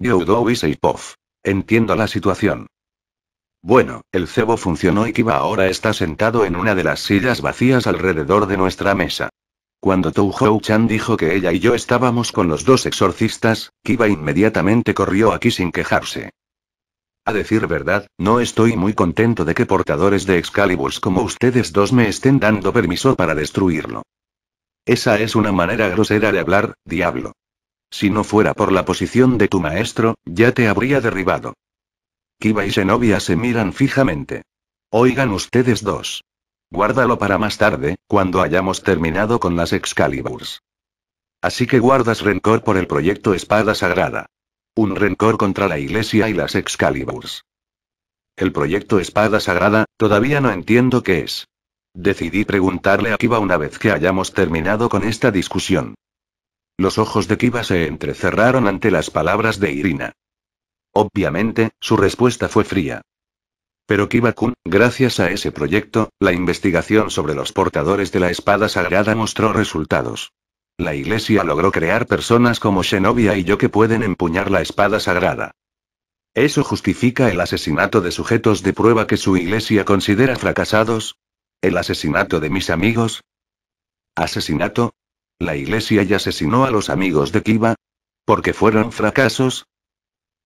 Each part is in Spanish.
Yudou y Seipov. Entiendo la situación. Bueno, el cebo funcionó y Kiba ahora está sentado en una de las sillas vacías alrededor de nuestra mesa. Cuando touhou Chan dijo que ella y yo estábamos con los dos exorcistas, Kiba inmediatamente corrió aquí sin quejarse. A decir verdad, no estoy muy contento de que portadores de Excalibur como ustedes dos me estén dando permiso para destruirlo. Esa es una manera grosera de hablar, diablo. Si no fuera por la posición de tu maestro, ya te habría derribado. Kiba y Zenobia se miran fijamente. Oigan ustedes dos. Guárdalo para más tarde, cuando hayamos terminado con las Excaliburs. Así que guardas rencor por el proyecto Espada Sagrada. Un rencor contra la Iglesia y las Excaliburs. El proyecto Espada Sagrada, todavía no entiendo qué es. Decidí preguntarle a Kiba una vez que hayamos terminado con esta discusión. Los ojos de Kiva se entrecerraron ante las palabras de Irina. Obviamente, su respuesta fue fría. Pero Kiva-kun, gracias a ese proyecto, la investigación sobre los portadores de la espada sagrada mostró resultados. La iglesia logró crear personas como Xenobia y yo que pueden empuñar la espada sagrada. ¿Eso justifica el asesinato de sujetos de prueba que su iglesia considera fracasados? ¿El asesinato de mis amigos? ¿Asesinato? la iglesia y asesinó a los amigos de Kiva? ¿Porque fueron fracasos?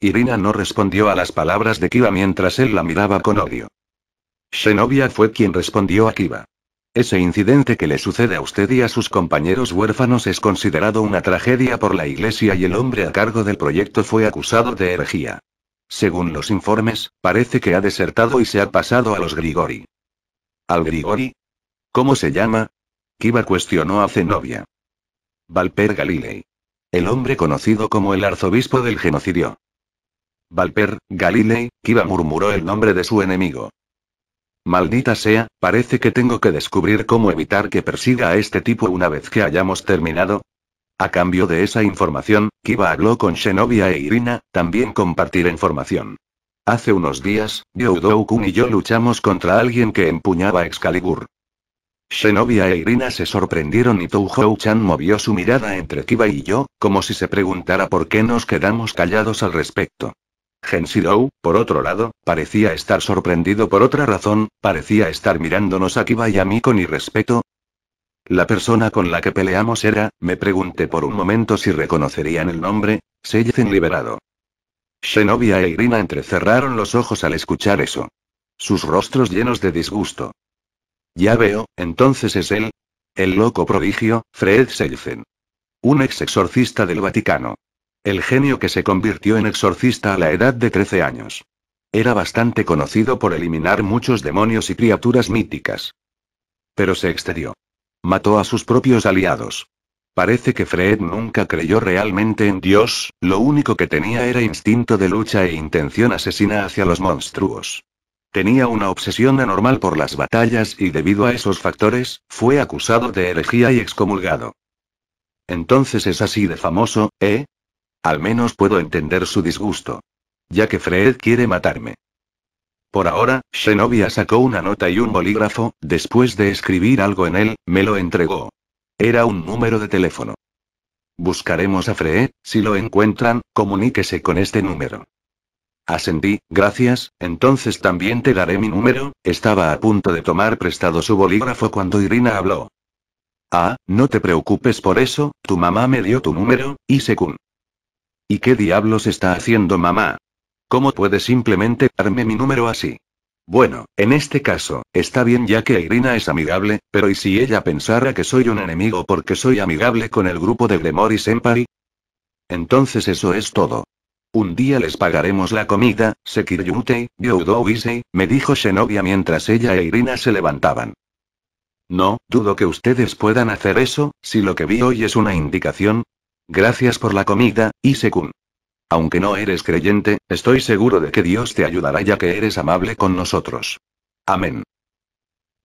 Irina no respondió a las palabras de Kiva mientras él la miraba con odio. Xenobia fue quien respondió a Kiva. Ese incidente que le sucede a usted y a sus compañeros huérfanos es considerado una tragedia por la iglesia y el hombre a cargo del proyecto fue acusado de herejía. Según los informes, parece que ha desertado y se ha pasado a los Grigori. ¿Al Grigori? ¿Cómo se llama? Kiva cuestionó a Zenobia. Valper Galilei. El hombre conocido como el arzobispo del genocidio. Valper, Galilei, Kiba murmuró el nombre de su enemigo. Maldita sea, parece que tengo que descubrir cómo evitar que persiga a este tipo una vez que hayamos terminado. A cambio de esa información, Kiba habló con Xenobia e Irina, también compartir información. Hace unos días, Youdou-kun y yo luchamos contra alguien que empuñaba Excalibur. Xenobia e Irina se sorprendieron y Touhou-chan movió su mirada entre Kiba y yo, como si se preguntara por qué nos quedamos callados al respecto. Genshidou, por otro lado, parecía estar sorprendido por otra razón, parecía estar mirándonos a Kiba y a mí con irrespeto. La persona con la que peleamos era, me pregunté por un momento si reconocerían el nombre, Seizen liberado. Xenobia e Irina entrecerraron los ojos al escuchar eso. Sus rostros llenos de disgusto. Ya veo, entonces es él. El loco prodigio, Fred Selzen, Un ex exorcista del Vaticano. El genio que se convirtió en exorcista a la edad de 13 años. Era bastante conocido por eliminar muchos demonios y criaturas míticas. Pero se excedió. Mató a sus propios aliados. Parece que Fred nunca creyó realmente en Dios, lo único que tenía era instinto de lucha e intención asesina hacia los monstruos. Tenía una obsesión anormal por las batallas y debido a esos factores, fue acusado de herejía y excomulgado. Entonces es así de famoso, ¿eh? Al menos puedo entender su disgusto. Ya que Fred quiere matarme. Por ahora, Xenobia sacó una nota y un bolígrafo, después de escribir algo en él, me lo entregó. Era un número de teléfono. Buscaremos a Fred, si lo encuentran, comuníquese con este número. Ascendí, gracias, entonces también te daré mi número, estaba a punto de tomar prestado su bolígrafo cuando Irina habló. Ah, no te preocupes por eso, tu mamá me dio tu número, Y según ¿Y qué diablos está haciendo mamá? ¿Cómo puede simplemente darme mi número así? Bueno, en este caso, está bien ya que Irina es amigable, pero ¿y si ella pensara que soy un enemigo porque soy amigable con el grupo de Gremory Senpai? Entonces eso es todo. Un día les pagaremos la comida, Sekiryute, me dijo Shenobia mientras ella e Irina se levantaban. No, dudo que ustedes puedan hacer eso, si lo que vi hoy es una indicación. Gracias por la comida, Isekun. Aunque no eres creyente, estoy seguro de que Dios te ayudará ya que eres amable con nosotros. Amén.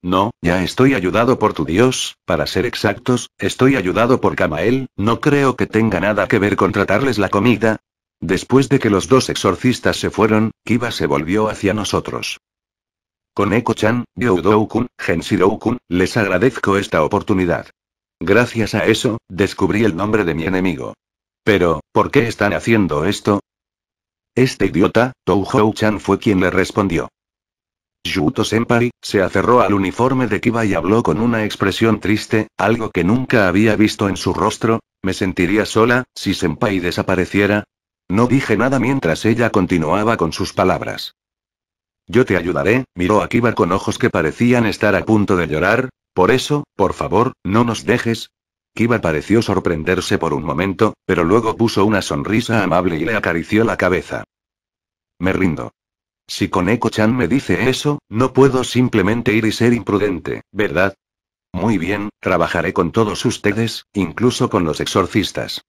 No, ya estoy ayudado por tu Dios, para ser exactos, estoy ayudado por Kamael, no creo que tenga nada que ver con tratarles la comida, Después de que los dos exorcistas se fueron, Kiba se volvió hacia nosotros. Koneko-chan, Youdou-kun, kun les agradezco esta oportunidad. Gracias a eso, descubrí el nombre de mi enemigo. Pero, ¿por qué están haciendo esto? Este idiota, Touhou-chan fue quien le respondió. Yuto Senpai, se aferró al uniforme de Kiba y habló con una expresión triste, algo que nunca había visto en su rostro. Me sentiría sola, si Senpai desapareciera, no dije nada mientras ella continuaba con sus palabras. Yo te ayudaré, miró a Kiba con ojos que parecían estar a punto de llorar, por eso, por favor, no nos dejes. Kiba pareció sorprenderse por un momento, pero luego puso una sonrisa amable y le acarició la cabeza. Me rindo. Si Koneko-chan me dice eso, no puedo simplemente ir y ser imprudente, ¿verdad? Muy bien, trabajaré con todos ustedes, incluso con los exorcistas.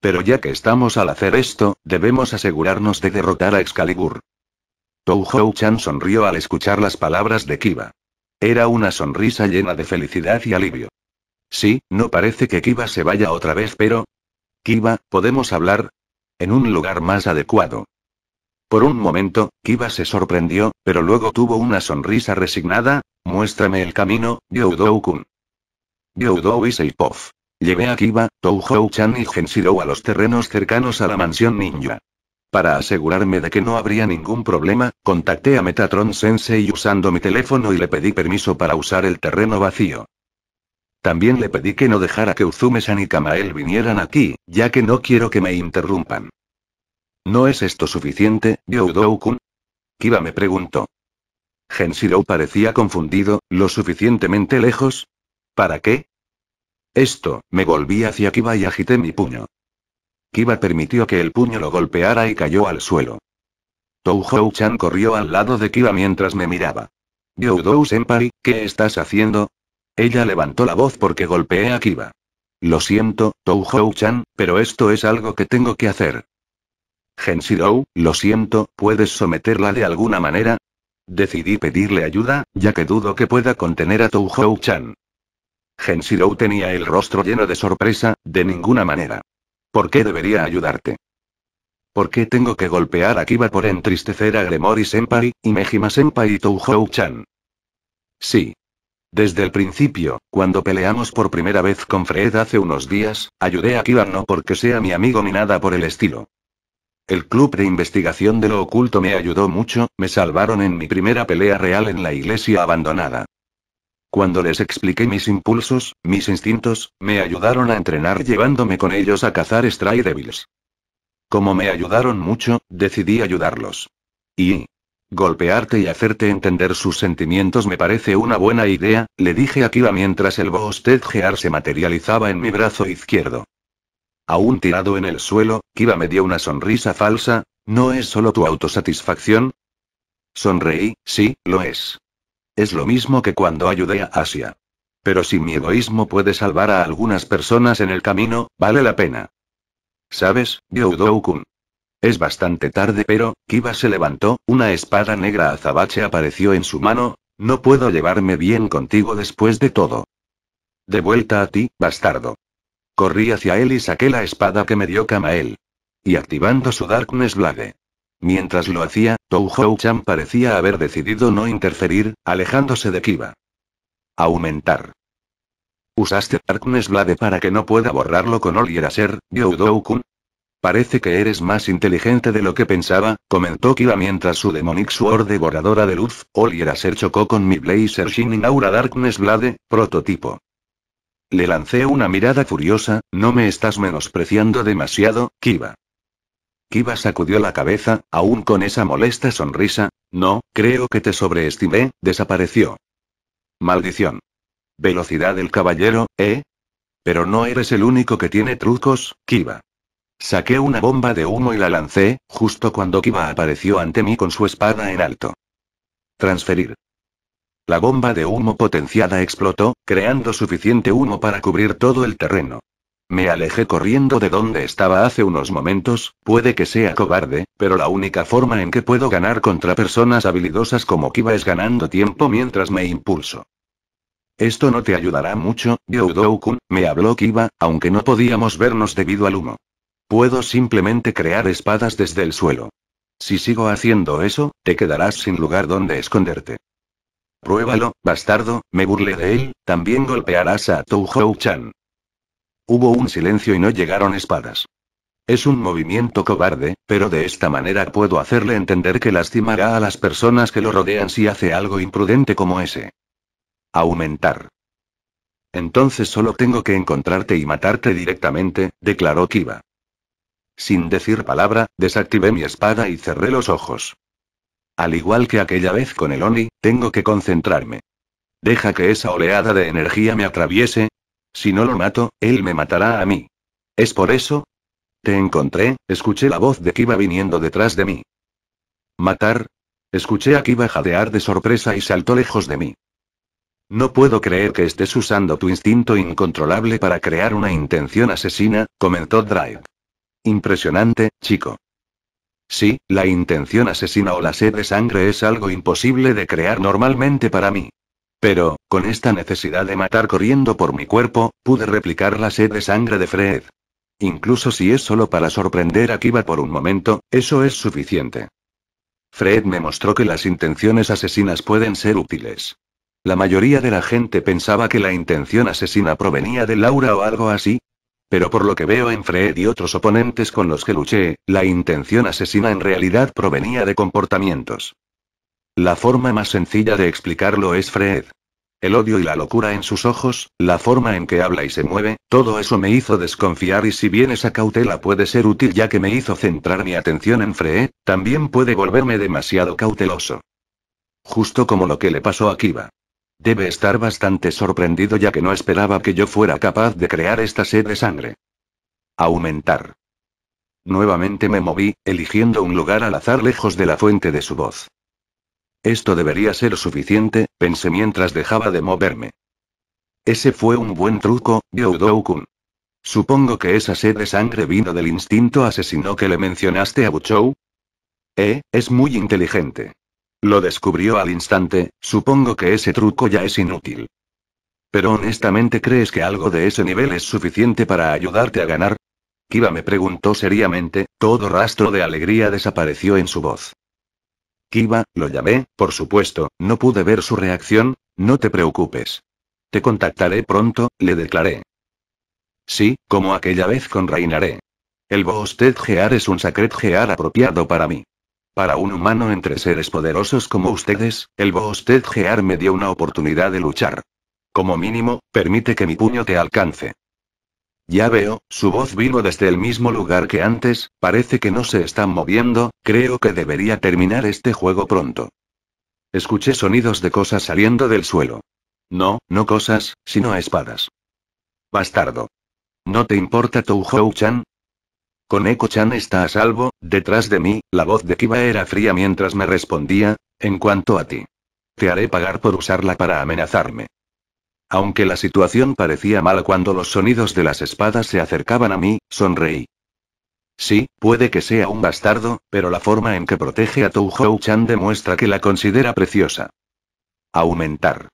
Pero ya que estamos al hacer esto, debemos asegurarnos de derrotar a Excalibur. touhou Chan sonrió al escuchar las palabras de Kiba. Era una sonrisa llena de felicidad y alivio. Sí, no parece que Kiba se vaya otra vez, pero. Kiba, ¿podemos hablar? En un lugar más adecuado. Por un momento, Kiba se sorprendió, pero luego tuvo una sonrisa resignada. Muéstrame el camino, Youdou-kun. Youdou y Seipov. Llevé a Kiba, Touhou-chan y Genshiro a los terrenos cercanos a la mansión ninja. Para asegurarme de que no habría ningún problema, contacté a Metatron Sensei usando mi teléfono y le pedí permiso para usar el terreno vacío. También le pedí que no dejara que Uzume-san y Kamael vinieran aquí, ya que no quiero que me interrumpan. ¿No es esto suficiente, Youdou-kun? Kiba me preguntó. Genshiro parecía confundido, lo suficientemente lejos. ¿Para qué? Esto, me volví hacia Kiba y agité mi puño. Kiba permitió que el puño lo golpeara y cayó al suelo. Touhou-chan corrió al lado de Kiba mientras me miraba. Youdou-senpai, ¿qué estás haciendo? Ella levantó la voz porque golpeé a Kiba. Lo siento, Touhou-chan, pero esto es algo que tengo que hacer. Genshirou, lo siento, ¿puedes someterla de alguna manera? Decidí pedirle ayuda, ya que dudo que pueda contener a Touhou-chan. Gensirou tenía el rostro lleno de sorpresa, de ninguna manera. ¿Por qué debería ayudarte? ¿Por qué tengo que golpear a Kiba por entristecer a Gremory Senpai, y Mejima Senpai y Touhou-chan? Sí. Desde el principio, cuando peleamos por primera vez con Fred hace unos días, ayudé a Kiba no porque sea mi amigo ni nada por el estilo. El club de investigación de lo oculto me ayudó mucho, me salvaron en mi primera pelea real en la iglesia abandonada. Cuando les expliqué mis impulsos, mis instintos, me ayudaron a entrenar llevándome con ellos a cazar Stray Devils. Como me ayudaron mucho, decidí ayudarlos. Y... Golpearte y hacerte entender sus sentimientos me parece una buena idea, le dije a Kira mientras el Gear se materializaba en mi brazo izquierdo. Aún tirado en el suelo, Kira me dio una sonrisa falsa, ¿no es solo tu autosatisfacción? Sonreí, sí, lo es. Es lo mismo que cuando ayudé a Asia. Pero si mi egoísmo puede salvar a algunas personas en el camino, vale la pena. sabes Gyoudoukun? Es bastante tarde, pero, Kiba se levantó, una espada negra azabache apareció en su mano, no puedo llevarme bien contigo después de todo. De vuelta a ti, bastardo. Corrí hacia él y saqué la espada que me dio Kamael. Y activando su Darkness Blade. Mientras lo hacía, Touhou-chan parecía haber decidido no interferir, alejándose de Kiba. Aumentar. Usaste Darkness Blade para que no pueda borrarlo con Olieraser, Youdou-kun. Parece que eres más inteligente de lo que pensaba, comentó Kiba mientras su Demonic Sword devoradora de luz, ser chocó con mi Blazer Shining Aura Darkness Blade, prototipo. Le lancé una mirada furiosa, no me estás menospreciando demasiado, Kiba. Kiba sacudió la cabeza, aún con esa molesta sonrisa. No, creo que te sobreestimé, desapareció. Maldición. Velocidad del caballero, ¿eh? Pero no eres el único que tiene trucos, Kiba. Saqué una bomba de humo y la lancé, justo cuando Kiba apareció ante mí con su espada en alto. Transferir. La bomba de humo potenciada explotó, creando suficiente humo para cubrir todo el terreno. Me alejé corriendo de donde estaba hace unos momentos, puede que sea cobarde, pero la única forma en que puedo ganar contra personas habilidosas como Kiba es ganando tiempo mientras me impulso. Esto no te ayudará mucho, youdou me habló Kiba, aunque no podíamos vernos debido al humo. Puedo simplemente crear espadas desde el suelo. Si sigo haciendo eso, te quedarás sin lugar donde esconderte. Pruébalo, bastardo, me burlé de él, también golpearás a Touhou-chan. Hubo un silencio y no llegaron espadas. Es un movimiento cobarde, pero de esta manera puedo hacerle entender que lastimará a las personas que lo rodean si hace algo imprudente como ese. Aumentar. Entonces solo tengo que encontrarte y matarte directamente, declaró Kiba. Sin decir palabra, desactivé mi espada y cerré los ojos. Al igual que aquella vez con el Oni, tengo que concentrarme. Deja que esa oleada de energía me atraviese, si no lo mato, él me matará a mí. ¿Es por eso? Te encontré, escuché la voz de Kiba viniendo detrás de mí. ¿Matar? Escuché a Kiba jadear de sorpresa y saltó lejos de mí. No puedo creer que estés usando tu instinto incontrolable para crear una intención asesina, comentó Drive. Impresionante, chico. Sí, la intención asesina o la sed de sangre es algo imposible de crear normalmente para mí. Pero, con esta necesidad de matar corriendo por mi cuerpo, pude replicar la sed de sangre de Fred. Incluso si es solo para sorprender a Kiva por un momento, eso es suficiente. Fred me mostró que las intenciones asesinas pueden ser útiles. La mayoría de la gente pensaba que la intención asesina provenía de Laura o algo así. Pero por lo que veo en Fred y otros oponentes con los que luché, la intención asesina en realidad provenía de comportamientos. La forma más sencilla de explicarlo es Fred. El odio y la locura en sus ojos, la forma en que habla y se mueve, todo eso me hizo desconfiar y si bien esa cautela puede ser útil ya que me hizo centrar mi atención en Freé, también puede volverme demasiado cauteloso. Justo como lo que le pasó a Kiva. Debe estar bastante sorprendido ya que no esperaba que yo fuera capaz de crear esta sed de sangre. Aumentar. Nuevamente me moví, eligiendo un lugar al azar lejos de la fuente de su voz. Esto debería ser suficiente, pensé mientras dejaba de moverme. Ese fue un buen truco, Youdou-kun. Supongo que esa sed de sangre vino del instinto asesino que le mencionaste a Buchou. Eh, es muy inteligente. Lo descubrió al instante, supongo que ese truco ya es inútil. Pero honestamente, ¿crees que algo de ese nivel es suficiente para ayudarte a ganar? Kiba me preguntó seriamente, todo rastro de alegría desapareció en su voz. Kiba, lo llamé, por supuesto, no pude ver su reacción, no te preocupes. Te contactaré pronto, le declaré. Sí, como aquella vez con Reinaré. El Boosted Gear es un Sacred Gear apropiado para mí. Para un humano entre seres poderosos como ustedes, el Boosted Gear me dio una oportunidad de luchar. Como mínimo, permite que mi puño te alcance. Ya veo, su voz vino desde el mismo lugar que antes, parece que no se están moviendo, creo que debería terminar este juego pronto. Escuché sonidos de cosas saliendo del suelo. No, no cosas, sino espadas. Bastardo. ¿No te importa Touhou-chan? Con chan está a salvo, detrás de mí, la voz de Kiba era fría mientras me respondía, en cuanto a ti. Te haré pagar por usarla para amenazarme. Aunque la situación parecía mala cuando los sonidos de las espadas se acercaban a mí, sonreí. Sí, puede que sea un bastardo, pero la forma en que protege a Touhou-chan demuestra que la considera preciosa. Aumentar.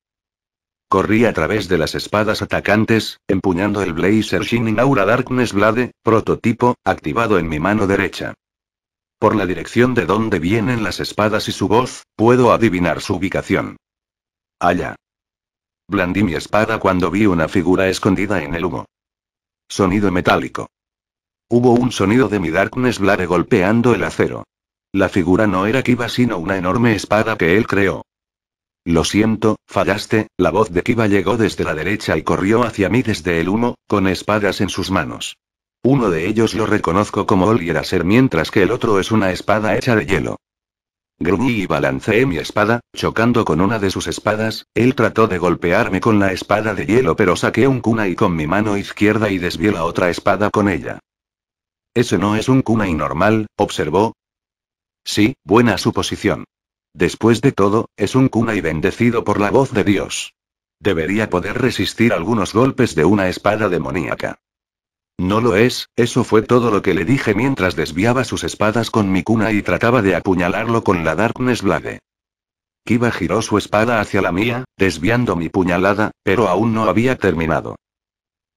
Corrí a través de las espadas atacantes, empuñando el Blazer Shining Aura Darkness Blade, prototipo, activado en mi mano derecha. Por la dirección de donde vienen las espadas y su voz, puedo adivinar su ubicación. Allá. Blandí mi espada cuando vi una figura escondida en el humo. Sonido metálico. Hubo un sonido de mi Darkness Blade golpeando el acero. La figura no era Kiba sino una enorme espada que él creó. Lo siento, fallaste, la voz de Kiba llegó desde la derecha y corrió hacia mí desde el humo, con espadas en sus manos. Uno de ellos lo reconozco como ser mientras que el otro es una espada hecha de hielo. Gruñí y balanceé mi espada, chocando con una de sus espadas, él trató de golpearme con la espada de hielo pero saqué un kunai con mi mano izquierda y desvié la otra espada con ella. Ese no es un kunai normal, observó. Sí, buena suposición. Después de todo, es un kunai bendecido por la voz de Dios. Debería poder resistir algunos golpes de una espada demoníaca. No lo es, eso fue todo lo que le dije mientras desviaba sus espadas con mi cuna y trataba de apuñalarlo con la Darkness Blade. Kiba giró su espada hacia la mía, desviando mi puñalada, pero aún no había terminado.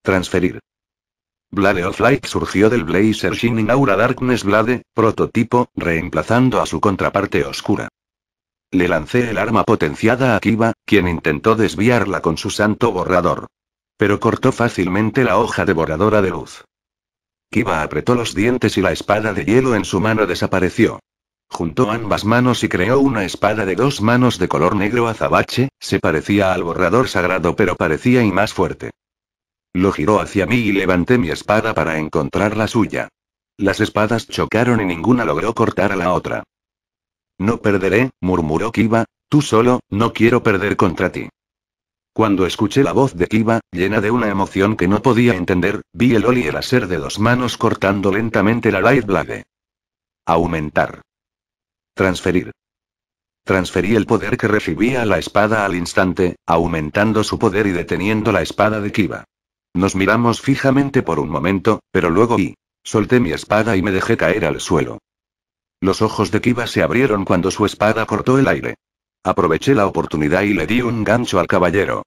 Transferir. Blade of Light surgió del Blazer Shining Aura Darkness Blade, prototipo, reemplazando a su contraparte oscura. Le lancé el arma potenciada a Kiba, quien intentó desviarla con su santo borrador. Pero cortó fácilmente la hoja devoradora de luz. Kiba apretó los dientes y la espada de hielo en su mano desapareció. Juntó ambas manos y creó una espada de dos manos de color negro azabache, se parecía al borrador sagrado pero parecía y más fuerte. Lo giró hacia mí y levanté mi espada para encontrar la suya. Las espadas chocaron y ninguna logró cortar a la otra. No perderé, murmuró Kiba, tú solo, no quiero perder contra ti. Cuando escuché la voz de Kiba, llena de una emoción que no podía entender, vi el Oli el hacer de dos manos cortando lentamente la Light Blade. Aumentar. Transferir. Transferí el poder que recibía la espada al instante, aumentando su poder y deteniendo la espada de Kiba. Nos miramos fijamente por un momento, pero luego y solté mi espada y me dejé caer al suelo. Los ojos de Kiba se abrieron cuando su espada cortó el aire. Aproveché la oportunidad y le di un gancho al caballero.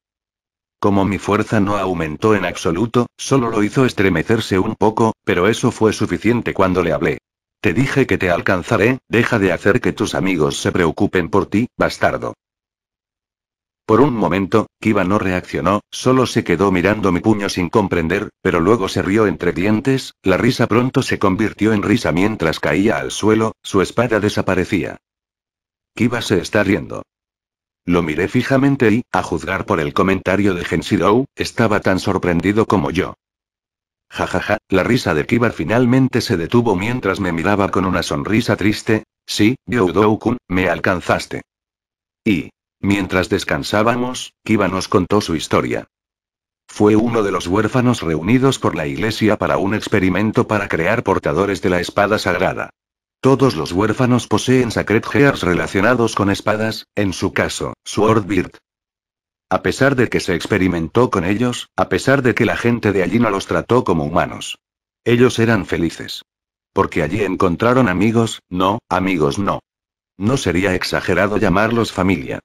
Como mi fuerza no aumentó en absoluto, solo lo hizo estremecerse un poco, pero eso fue suficiente cuando le hablé. Te dije que te alcanzaré, deja de hacer que tus amigos se preocupen por ti, bastardo. Por un momento, Kiba no reaccionó, solo se quedó mirando mi puño sin comprender, pero luego se rió entre dientes, la risa pronto se convirtió en risa mientras caía al suelo, su espada desaparecía. Kiba se está riendo. Lo miré fijamente y, a juzgar por el comentario de sido estaba tan sorprendido como yo. Jajaja, ja, ja, la risa de Kiba finalmente se detuvo mientras me miraba con una sonrisa triste. Sí, Youdou-kun, me alcanzaste. Y, mientras descansábamos, Kiba nos contó su historia. Fue uno de los huérfanos reunidos por la iglesia para un experimento para crear portadores de la espada sagrada. Todos los huérfanos poseen Sacred Gears relacionados con espadas, en su caso, Swordbeard. A pesar de que se experimentó con ellos, a pesar de que la gente de allí no los trató como humanos. Ellos eran felices. Porque allí encontraron amigos, no, amigos no. No sería exagerado llamarlos familia.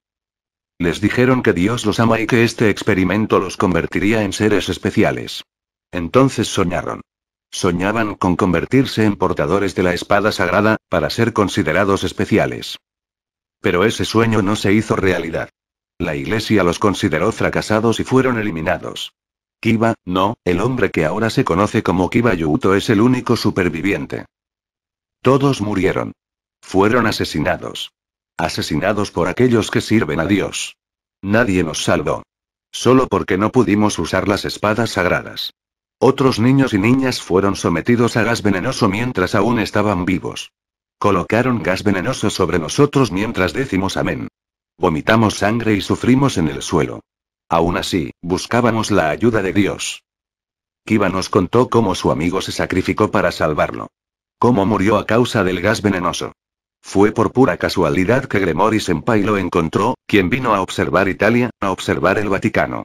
Les dijeron que Dios los ama y que este experimento los convertiría en seres especiales. Entonces soñaron. Soñaban con convertirse en portadores de la espada sagrada, para ser considerados especiales. Pero ese sueño no se hizo realidad. La iglesia los consideró fracasados y fueron eliminados. Kiba, no, el hombre que ahora se conoce como Kiba Yuto es el único superviviente. Todos murieron. Fueron asesinados. Asesinados por aquellos que sirven a Dios. Nadie nos salvó. Solo porque no pudimos usar las espadas sagradas. Otros niños y niñas fueron sometidos a gas venenoso mientras aún estaban vivos. Colocaron gas venenoso sobre nosotros mientras decimos amén. Vomitamos sangre y sufrimos en el suelo. Aún así, buscábamos la ayuda de Dios. Kiva nos contó cómo su amigo se sacrificó para salvarlo. Cómo murió a causa del gas venenoso. Fue por pura casualidad que Gremory Pai lo encontró, quien vino a observar Italia, a observar el Vaticano.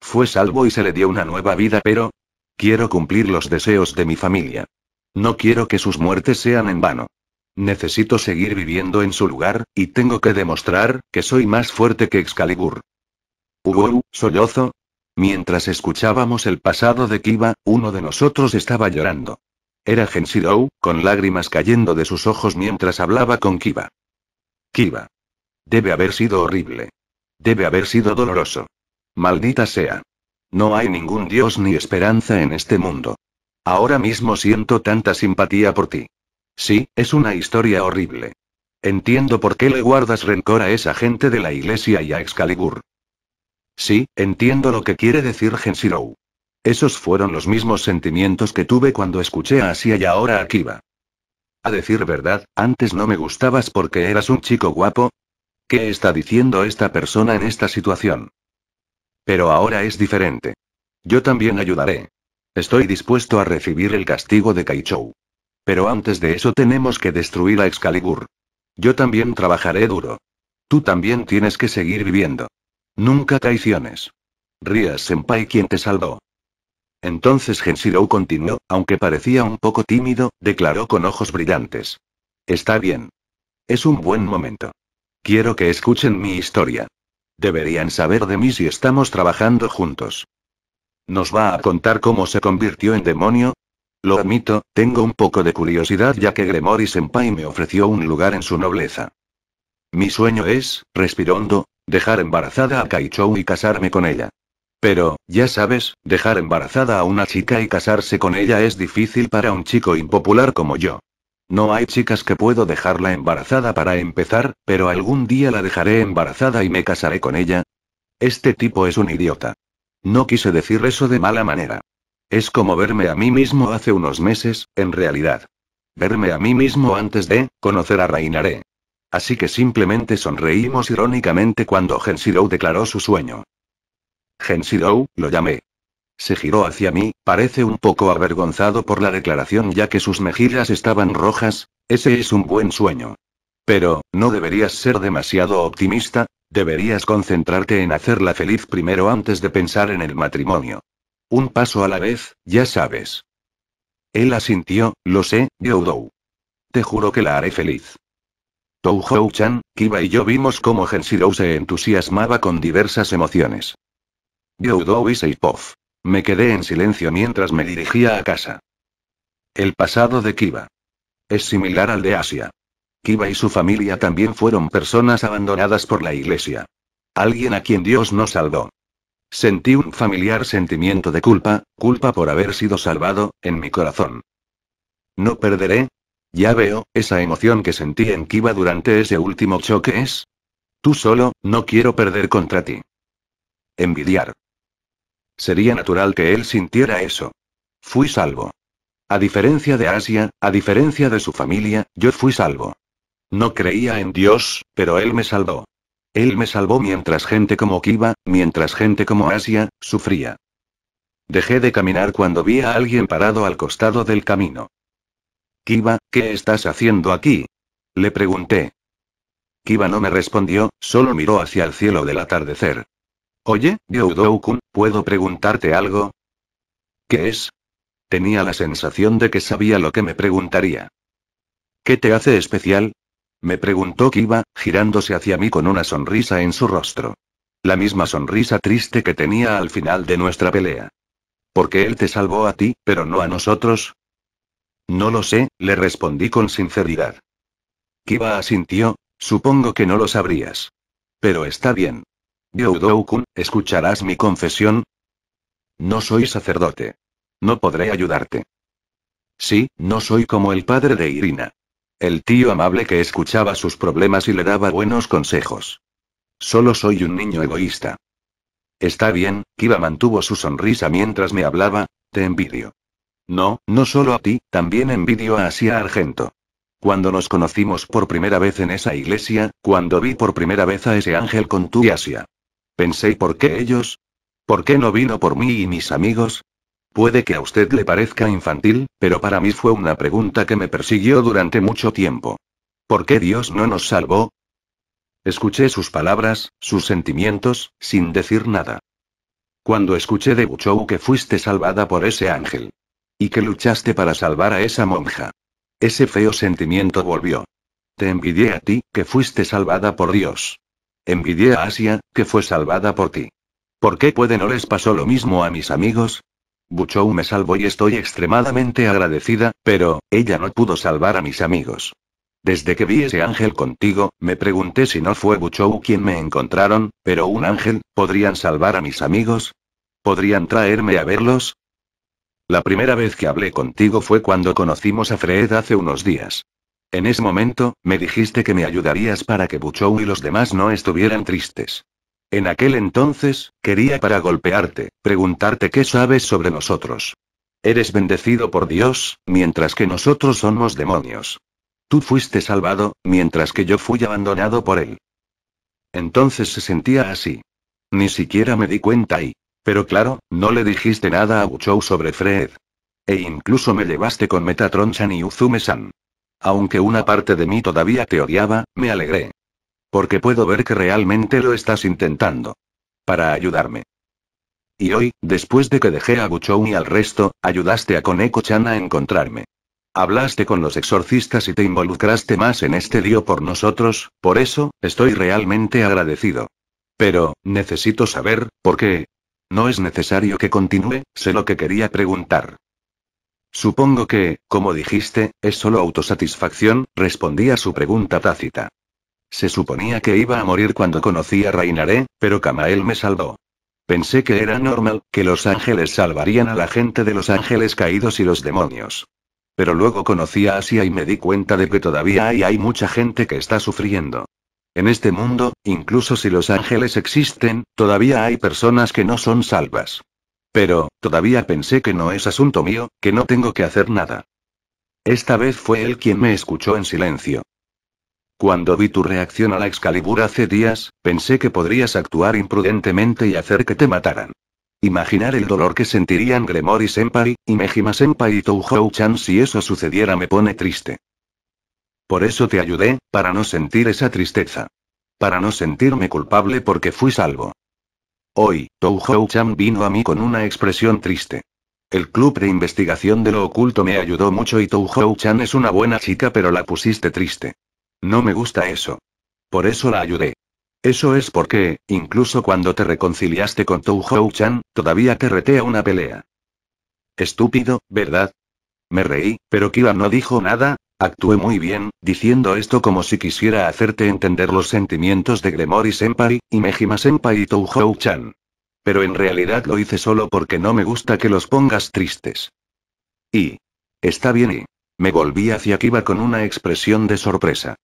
Fue salvo y se le dio una nueva vida, pero, Quiero cumplir los deseos de mi familia. No quiero que sus muertes sean en vano. Necesito seguir viviendo en su lugar, y tengo que demostrar que soy más fuerte que Excalibur. Hugo, sollozo. Mientras escuchábamos el pasado de Kiba, uno de nosotros estaba llorando. Era Genshirou, con lágrimas cayendo de sus ojos mientras hablaba con Kiba. Kiba. Debe haber sido horrible. Debe haber sido doloroso. Maldita sea. No hay ningún Dios ni esperanza en este mundo. Ahora mismo siento tanta simpatía por ti. Sí, es una historia horrible. Entiendo por qué le guardas rencor a esa gente de la iglesia y a Excalibur. Sí, entiendo lo que quiere decir Genshirou. Esos fueron los mismos sentimientos que tuve cuando escuché a Asia y ahora a Kiba. A decir verdad, antes no me gustabas porque eras un chico guapo. ¿Qué está diciendo esta persona en esta situación? Pero ahora es diferente. Yo también ayudaré. Estoy dispuesto a recibir el castigo de Kaichou. Pero antes de eso tenemos que destruir a Excalibur. Yo también trabajaré duro. Tú también tienes que seguir viviendo. Nunca traiciones. Rías Senpai quien te salvó. Entonces Genshirou continuó, aunque parecía un poco tímido, declaró con ojos brillantes. Está bien. Es un buen momento. Quiero que escuchen mi historia. Deberían saber de mí si estamos trabajando juntos. ¿Nos va a contar cómo se convirtió en demonio? Lo admito, tengo un poco de curiosidad ya que Gremory Senpai me ofreció un lugar en su nobleza. Mi sueño es, respirando, dejar embarazada a Kaichou y casarme con ella. Pero, ya sabes, dejar embarazada a una chica y casarse con ella es difícil para un chico impopular como yo. No hay chicas que puedo dejarla embarazada para empezar, pero algún día la dejaré embarazada y me casaré con ella. Este tipo es un idiota. No quise decir eso de mala manera. Es como verme a mí mismo hace unos meses, en realidad. Verme a mí mismo antes de conocer a Reinaré. Así que simplemente sonreímos irónicamente cuando Genshirou declaró su sueño. Genshirou, lo llamé. Se giró hacia mí, parece un poco avergonzado por la declaración ya que sus mejillas estaban rojas, ese es un buen sueño. Pero, ¿no deberías ser demasiado optimista? Deberías concentrarte en hacerla feliz primero antes de pensar en el matrimonio. Un paso a la vez, ya sabes. Él asintió, lo sé, Youdou. Te juro que la haré feliz. Touhou-chan, Kiba y yo vimos cómo Genshirou se entusiasmaba con diversas emociones. Youdou y Seipov. Me quedé en silencio mientras me dirigía a casa. El pasado de Kiva. Es similar al de Asia. Kiva y su familia también fueron personas abandonadas por la iglesia. Alguien a quien Dios no salvó. Sentí un familiar sentimiento de culpa, culpa por haber sido salvado, en mi corazón. No perderé. Ya veo, esa emoción que sentí en Kiva durante ese último choque es. Tú solo, no quiero perder contra ti. Envidiar. Sería natural que él sintiera eso. Fui salvo. A diferencia de Asia, a diferencia de su familia, yo fui salvo. No creía en Dios, pero él me salvó. Él me salvó mientras gente como Kiva, mientras gente como Asia, sufría. Dejé de caminar cuando vi a alguien parado al costado del camino. Kiva, ¿qué estás haciendo aquí? Le pregunté. Kiva no me respondió, solo miró hacia el cielo del atardecer. Oye, youdou ¿puedo preguntarte algo? ¿Qué es? Tenía la sensación de que sabía lo que me preguntaría. ¿Qué te hace especial? Me preguntó Kiba, girándose hacia mí con una sonrisa en su rostro. La misma sonrisa triste que tenía al final de nuestra pelea. Porque él te salvó a ti, pero no a nosotros. No lo sé, le respondí con sinceridad. Kiba asintió, supongo que no lo sabrías. Pero está bien. ¿escucharás mi confesión? No soy sacerdote. No podré ayudarte. Sí, no soy como el padre de Irina. El tío amable que escuchaba sus problemas y le daba buenos consejos. Solo soy un niño egoísta. Está bien, Kiba mantuvo su sonrisa mientras me hablaba, te envidio. No, no solo a ti, también envidio a Asia Argento. Cuando nos conocimos por primera vez en esa iglesia, cuando vi por primera vez a ese ángel con tu y Asia, Pensé, por qué ellos? ¿Por qué no vino por mí y mis amigos? Puede que a usted le parezca infantil, pero para mí fue una pregunta que me persiguió durante mucho tiempo. ¿Por qué Dios no nos salvó? Escuché sus palabras, sus sentimientos, sin decir nada. Cuando escuché de Buchou que fuiste salvada por ese ángel. Y que luchaste para salvar a esa monja. Ese feo sentimiento volvió. Te envidié a ti, que fuiste salvada por Dios. Envidié a Asia, que fue salvada por ti. ¿Por qué puede no les pasó lo mismo a mis amigos? Buchou me salvó y estoy extremadamente agradecida, pero, ella no pudo salvar a mis amigos. Desde que vi ese ángel contigo, me pregunté si no fue Buchou quien me encontraron, pero un ángel, ¿podrían salvar a mis amigos? ¿Podrían traerme a verlos? La primera vez que hablé contigo fue cuando conocimos a Fred hace unos días. En ese momento, me dijiste que me ayudarías para que Buchou y los demás no estuvieran tristes. En aquel entonces, quería para golpearte, preguntarte qué sabes sobre nosotros. Eres bendecido por Dios, mientras que nosotros somos demonios. Tú fuiste salvado, mientras que yo fui abandonado por él. Entonces se sentía así. Ni siquiera me di cuenta y... Pero claro, no le dijiste nada a Buchou sobre Fred. E incluso me llevaste con metatron y Uzume-san. Aunque una parte de mí todavía te odiaba, me alegré. Porque puedo ver que realmente lo estás intentando. Para ayudarme. Y hoy, después de que dejé a Buchou y al resto, ayudaste a Koneko-chan a encontrarme. Hablaste con los exorcistas y te involucraste más en este lío por nosotros, por eso, estoy realmente agradecido. Pero, necesito saber, ¿por qué? No es necesario que continúe, sé lo que quería preguntar. Supongo que, como dijiste, es solo autosatisfacción, respondí a su pregunta tácita. Se suponía que iba a morir cuando conocí a Reinaré, pero Kamael me salvó. Pensé que era normal, que los ángeles salvarían a la gente de los ángeles caídos y los demonios. Pero luego conocí a Asia y me di cuenta de que todavía hay mucha gente que está sufriendo. En este mundo, incluso si los ángeles existen, todavía hay personas que no son salvas. Pero, todavía pensé que no es asunto mío, que no tengo que hacer nada. Esta vez fue él quien me escuchó en silencio. Cuando vi tu reacción a la Excalibur hace días, pensé que podrías actuar imprudentemente y hacer que te mataran. Imaginar el dolor que sentirían Gremory Senpai, y Mejima Senpai y Touhou-chan si eso sucediera me pone triste. Por eso te ayudé, para no sentir esa tristeza. Para no sentirme culpable porque fui salvo. Hoy, touhou Chan vino a mí con una expresión triste. El club de investigación de lo oculto me ayudó mucho y touhou Chan es una buena chica pero la pusiste triste. No me gusta eso. Por eso la ayudé. Eso es porque, incluso cuando te reconciliaste con touhou Chan, todavía te a una pelea. Estúpido, ¿verdad? Me reí, pero Kira no dijo nada, Actué muy bien, diciendo esto como si quisiera hacerte entender los sentimientos de Gremory Senpai, y Mejima Senpai y Touhou-chan. Pero en realidad lo hice solo porque no me gusta que los pongas tristes. Y. Está bien y. Me volví hacia Kiba con una expresión de sorpresa.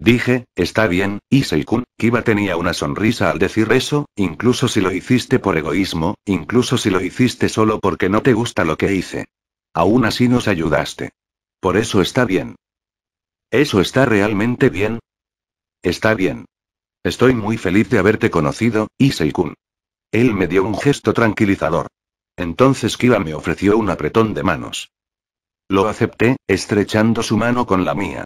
Dije, está bien, y Seikun, Kiba tenía una sonrisa al decir eso, incluso si lo hiciste por egoísmo, incluso si lo hiciste solo porque no te gusta lo que hice. Aún así nos ayudaste. Por eso está bien. ¿Eso está realmente bien? Está bien. Estoy muy feliz de haberte conocido, Issei-kun. Él me dio un gesto tranquilizador. Entonces Kiba me ofreció un apretón de manos. Lo acepté, estrechando su mano con la mía.